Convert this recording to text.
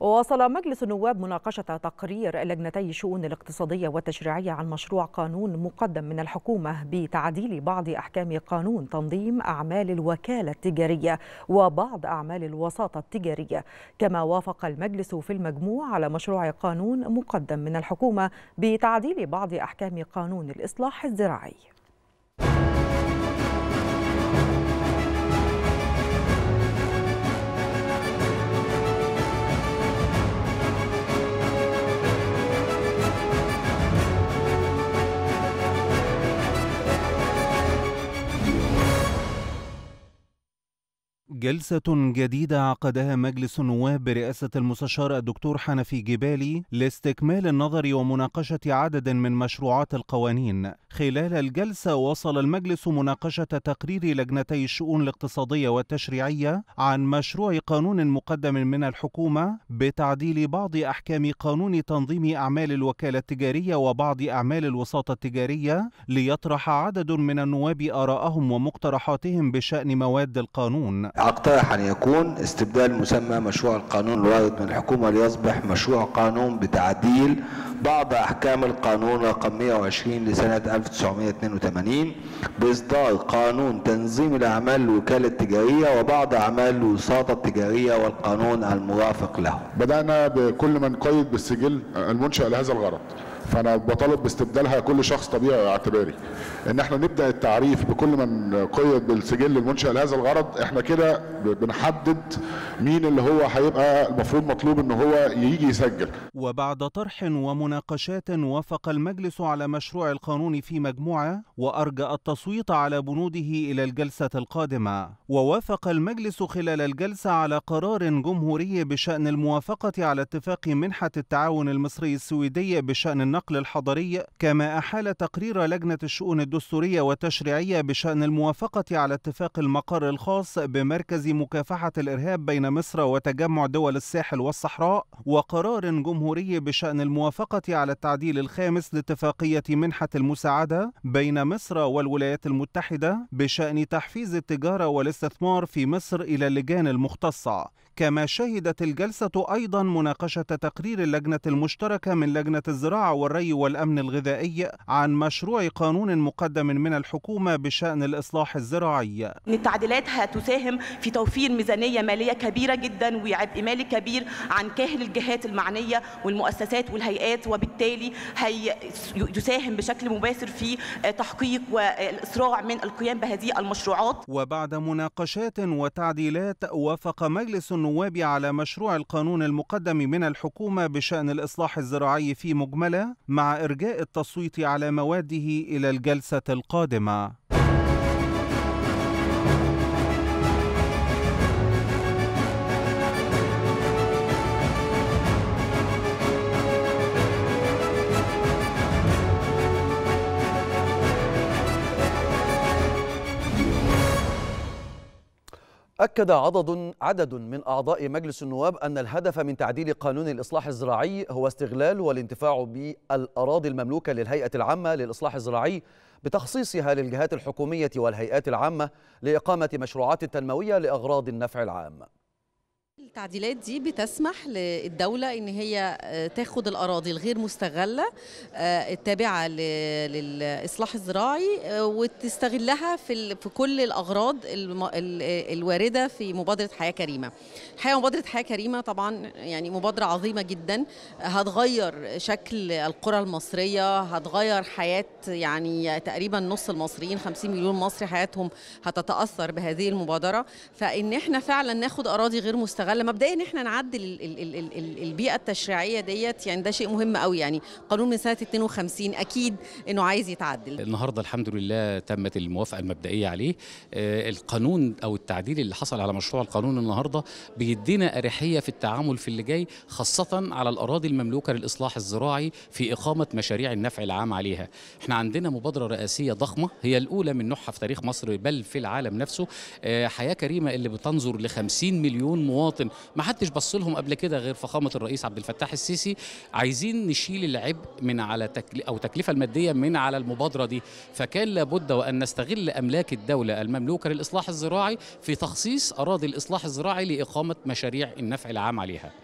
وواصل مجلس النواب مناقشة تقرير لجنتي الشؤون الاقتصادية والتشريعية عن مشروع قانون مقدم من الحكومة بتعديل بعض أحكام قانون تنظيم أعمال الوكالة التجارية وبعض أعمال الوساطة التجارية كما وافق المجلس في المجموع على مشروع قانون مقدم من الحكومة بتعديل بعض أحكام قانون الإصلاح الزراعي جلسة جديدة عقدها مجلس النواب برئاسة المستشار الدكتور حنفي جبالي لاستكمال النظر ومناقشة عدد من مشروعات القوانين. خلال الجلسة وصل المجلس مناقشة تقرير لجنتي الشؤون الاقتصادية والتشريعية عن مشروع قانون مقدم من الحكومة بتعديل بعض أحكام قانون تنظيم أعمال الوكالة التجارية وبعض أعمال الوساطة التجارية ليطرح عدد من النواب آراءهم ومقترحاتهم بشأن مواد القانون. اقترح أن يكون استبدال مسمى مشروع القانون الوارد من الحكومة ليصبح مشروع قانون بتعديل بعض أحكام القانون رقم 120 لسنة 1982 بإصدار قانون تنظيم الأعمال الوكالة التجارية وبعض أعمال الوساطة التجارية والقانون المرافق له بدأنا بكل من قيد بالسجل المنشأ لهذا الغرض فانا بطالب باستبدالها كل شخص طبيعي اعتباري ان احنا نبدا التعريف بكل من قيد بالسجل المنشا لهذا الغرض احنا كده بنحدد مين اللي هو هيبقى المفروض مطلوب ان هو يجي يسجل وبعد طرح ومناقشات وافق المجلس على مشروع القانون في مجموعه وارجى التصويت على بنوده الى الجلسه القادمه ووافق المجلس خلال الجلسه على قرار جمهوري بشان الموافقه على اتفاق منحه التعاون المصري السويدي بشان النقل الحضري كما أحال تقرير لجنة الشؤون الدستورية والتشريعية بشأن الموافقة على اتفاق المقر الخاص بمركز مكافحة الإرهاب بين مصر وتجمع دول الساحل والصحراء وقرار جمهوري بشأن الموافقة على التعديل الخامس لاتفاقية منحة المساعدة بين مصر والولايات المتحدة بشأن تحفيز التجارة والاستثمار في مصر إلى اللجان المختصة كما شهدت الجلسة أيضا مناقشة تقرير اللجنة المشتركة من لجنة الزراعة والري والأمن الغذائي عن مشروع قانون مقدم من الحكومة بشأن الإصلاح الزراعي إن التعديلات هتساهم في توفير ميزانية مالية كبيرة جدا وعبء مالي كبير عن كاهل الجهات المعنية والمؤسسات والهيئات وبالتالي هيساهم بشكل مباشر في تحقيق والإسراع من القيام بهذه المشروعات وبعد مناقشات وتعديلات وافق مجلس النواب على مشروع القانون المقدم من الحكومة بشأن الإصلاح الزراعي في مجمله مع إرجاء التصويت على مواده إلى الجلسة القادمة أكد عدد عدد من أعضاء مجلس النواب أن الهدف من تعديل قانون الإصلاح الزراعي هو استغلال والانتفاع بالأراضي المملوكة للهيئة العامة للإصلاح الزراعي بتخصيصها للجهات الحكومية والهيئات العامة لإقامة مشروعات تنموية لأغراض النفع العام التعديلات دي بتسمح للدولة إن هي آه، تاخد الأراضي الغير مستغلة آه، التابعة للإصلاح الزراعي آه، وتستغلها في كل الأغراض الواردة في مبادرة حياة كريمة. الحقيقة مبادرة حياة كريمة طبعا يعني مبادرة عظيمة جدا هتغير شكل القرى المصرية هتغير حياة يعني تقريبا نص المصريين 50 مليون مصري حياتهم هتتأثر بهذه المبادرة فإن إحنا فعلا ناخد أراضي غير مستغلة فمبدئيا احنا نعدل البيئه التشريعيه ديت يعني ده شيء مهم قوي يعني قانون من سنه 52 اكيد انه عايز يتعدل النهارده الحمد لله تمت الموافقه المبدئيه عليه آه، القانون او التعديل اللي حصل على مشروع القانون النهارده بيدينا اريحيه في التعامل في اللي جاي خاصه على الاراضي المملوكه للاصلاح الزراعي في اقامه مشاريع النفع العام عليها احنا عندنا مبادره رئاسيه ضخمه هي الاولى من نوعها في تاريخ مصر بل في العالم نفسه آه، حياه كريمه اللي بتنظر ل 50 مليون مواطن ما حدش بص لهم قبل كده غير فخامه الرئيس عبد الفتاح السيسي عايزين نشيل العبء من على تكل او التكلفه الماديه من على المبادره دي فكان لابد وان نستغل املاك الدوله المملوكه للاصلاح الزراعي في تخصيص اراضي الاصلاح الزراعي لاقامه مشاريع النفع العام عليها